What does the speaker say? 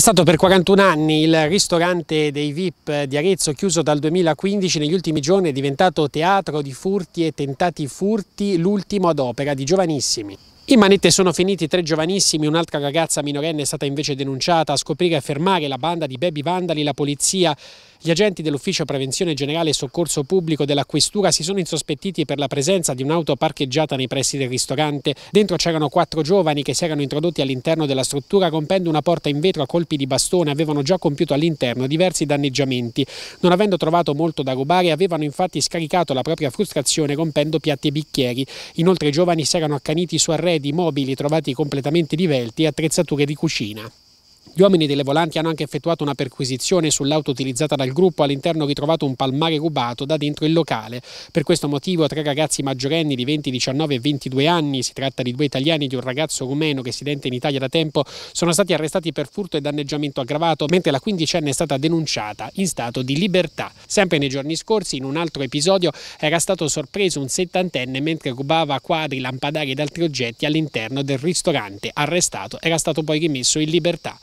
È stato per 41 anni il ristorante dei VIP di Arezzo, chiuso dal 2015, negli ultimi giorni è diventato teatro di furti e tentati furti, l'ultimo ad opera di giovanissimi. In manette sono finiti tre giovanissimi, un'altra ragazza minorenne è stata invece denunciata. A scoprire e fermare la banda di baby vandali la polizia gli agenti dell'Ufficio Prevenzione Generale e Soccorso Pubblico della Questura si sono insospettiti per la presenza di un'auto parcheggiata nei pressi del ristorante. Dentro c'erano quattro giovani che si erano introdotti all'interno della struttura rompendo una porta in vetro a colpi di bastone. Avevano già compiuto all'interno diversi danneggiamenti. Non avendo trovato molto da rubare, avevano infatti scaricato la propria frustrazione rompendo piatti e bicchieri. Inoltre i giovani si erano accaniti su arredi di mobili trovati completamente divelti e attrezzature di cucina. Gli uomini delle volanti hanno anche effettuato una perquisizione sull'auto utilizzata dal gruppo, all'interno ritrovato un palmare rubato da dentro il locale. Per questo motivo tre ragazzi maggiorenni di 20, 19 e 22 anni, si tratta di due italiani e di un ragazzo rumeno che residente in Italia da tempo, sono stati arrestati per furto e danneggiamento aggravato, mentre la quindicenne è stata denunciata in stato di libertà. Sempre nei giorni scorsi, in un altro episodio, era stato sorpreso un settantenne mentre rubava quadri, lampadari ed altri oggetti all'interno del ristorante. Arrestato, era stato poi rimesso in libertà.